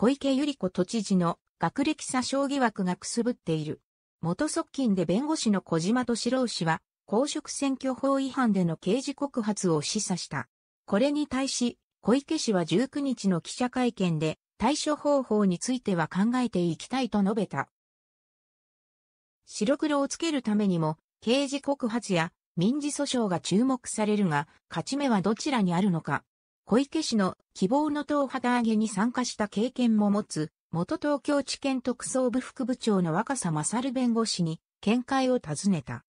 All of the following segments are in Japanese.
小池百合子都知事の学歴詐称疑惑がくすぶっている。元側近で弁護士の小島敏郎氏は、公職選挙法違反での刑事告発を示唆した。これに対し、小池氏は19日の記者会見で、対処方法については考えていきたいと述べた。白黒をつけるためにも、刑事告発や民事訴訟が注目されるが、勝ち目はどちらにあるのか。小池氏の希望の党旗揚げに参加した経験も持つ、元東京地検特捜部副部長の若狭勝弁護士に見解を尋ねた。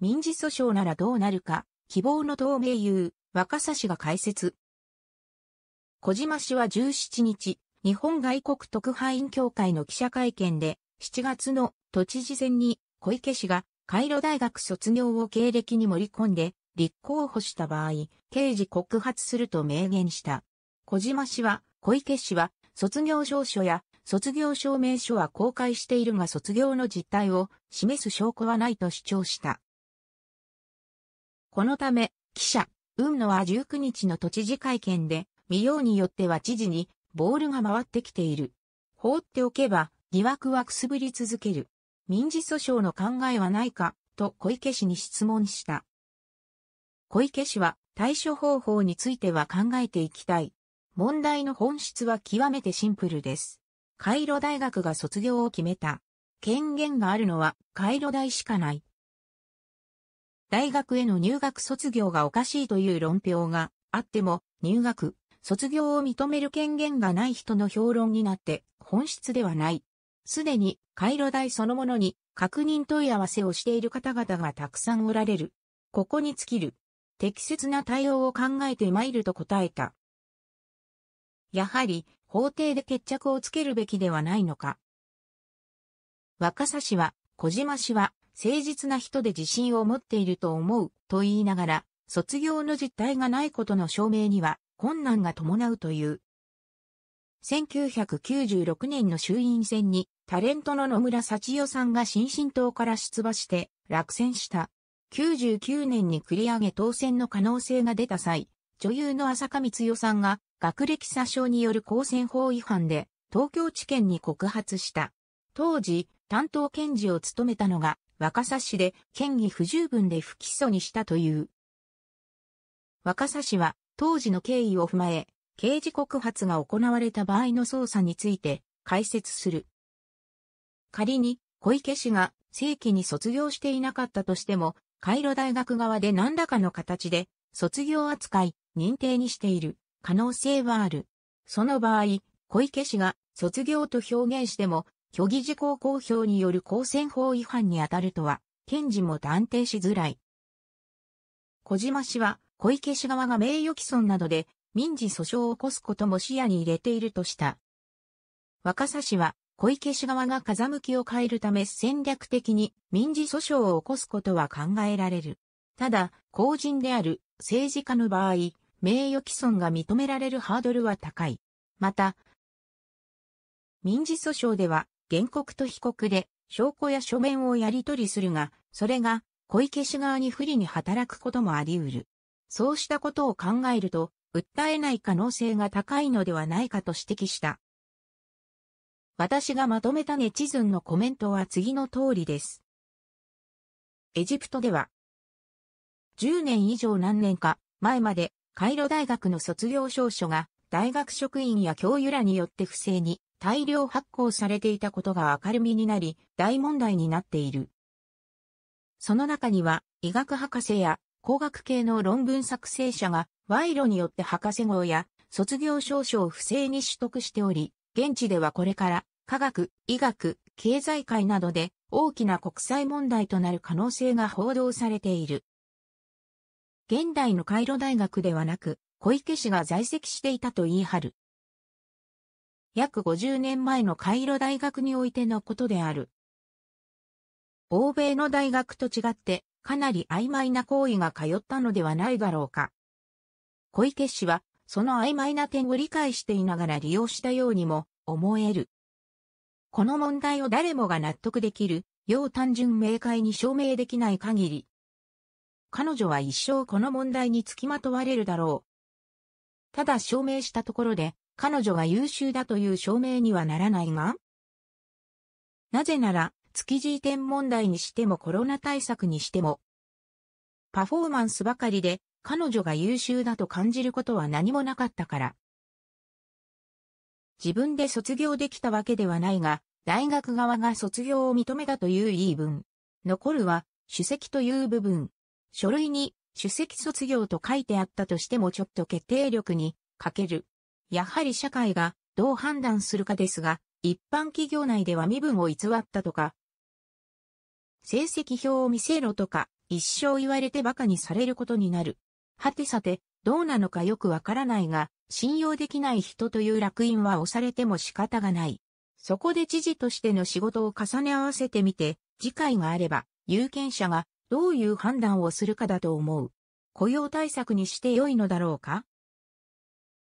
民事訴訟ならどうなるか、希望の党盟友、若狭氏が解説。小島氏は17日、日本外国特派員協会の記者会見で、7月の都知事選に小池氏がカイロ大学卒業を経歴に盛り込んで、立候補した場合、刑事告発すると明言した。小島氏は、小池氏は、卒業証書や卒業証明書は公開しているが卒業の実態を示す証拠はないと主張した。このため、記者、雲野は19日の都知事会見で、見ようによっては知事にボールが回ってきている。放っておけば疑惑はくすぶり続ける。民事訴訟の考えはないか、と小池氏に質問した。小池氏は対処方法については考えていきたい。問題の本質は極めてシンプルです。カイロ大学が卒業を決めた。権限があるのはカイロ大しかない。大学への入学卒業がおかしいという論評があっても、入学、卒業を認める権限がない人の評論になって本質ではない。すでにカイロ大そのものに確認問い合わせをしている方々がたくさんおられる。ここに尽きる。適切な対応を考えて参ると答えた。やはり、法廷で決着をつけるべきではないのか。若狭氏は、小島氏は、誠実な人で自信を持っていると思う、と言いながら、卒業の実態がないことの証明には、困難が伴うという。1996年の衆院選に、タレントの野村幸代さんが新進党から出馬して、落選した。99年に繰り上げ当選の可能性が出た際、女優の浅香光代さんが学歴詐称による公選法違反で東京地検に告発した。当時、担当検事を務めたのが若狭市で権威不十分で不起訴にしたという。若狭市は当時の経緯を踏まえ、刑事告発が行われた場合の捜査について解説する。仮に小池氏が正規に卒業していなかったとしても、カイロ大学側で何らかの形で卒業扱い、認定にしている可能性はある。その場合、小池氏が卒業と表現しても、虚偽事項公表による公選法違反に当たるとは、検事も断定しづらい。小島氏は、小池氏側が名誉毀損などで民事訴訟を起こすことも視野に入れているとした。若狭氏は、小池氏側が風向きを変えるため戦略的に民事訴訟を起こすことは考えられる。ただ、公人である政治家の場合、名誉毀損が認められるハードルは高い。また、民事訴訟では原告と被告で証拠や書面をやり取りするが、それが小池氏側に不利に働くこともあり得る。そうしたことを考えると、訴えない可能性が高いのではないかと指摘した。私がまとめたネチズンのコメントは次の通りです。エジプトでは、10年以上何年か前まで、カイロ大学の卒業証書が、大学職員や教諭らによって不正に大量発行されていたことが明るみになり、大問題になっている。その中には、医学博士や工学系の論文作成者が、賄賂によって博士号や卒業証書を不正に取得しており、現地ではこれから科学、医学、経済界などで大きな国際問題となる可能性が報道されている。現代のカイロ大学ではなく、小池氏が在籍していたと言い張る。約50年前のカイロ大学においてのことである。欧米の大学と違って、かなり曖昧な行為が通ったのではないだろうか。小池氏は、その曖昧な点を理解していながら利用したようにも思える。この問題を誰もが納得できる、要単純明快に証明できない限り、彼女は一生この問題につきまとわれるだろう。ただ証明したところで、彼女が優秀だという証明にはならないが、なぜなら、築地移転問題にしてもコロナ対策にしても、パフォーマンスばかりで彼女が優秀だと感じることは何もなかったから。自分で卒業できたわけではないが、大学側が卒業を認めたという言い分。残るは、主席という部分。書類に、主席卒業と書いてあったとしてもちょっと決定力に欠ける。やはり社会がどう判断するかですが、一般企業内では身分を偽ったとか、成績表を見せろとか、一生言われて馬鹿にされることになる。はてさて、どうなのかよくわからないが、信用できない人という楽印は押されても仕方がない。そこで知事としての仕事を重ね合わせてみて、次回があれば、有権者がどういう判断をするかだと思う。雇用対策にして良いのだろうか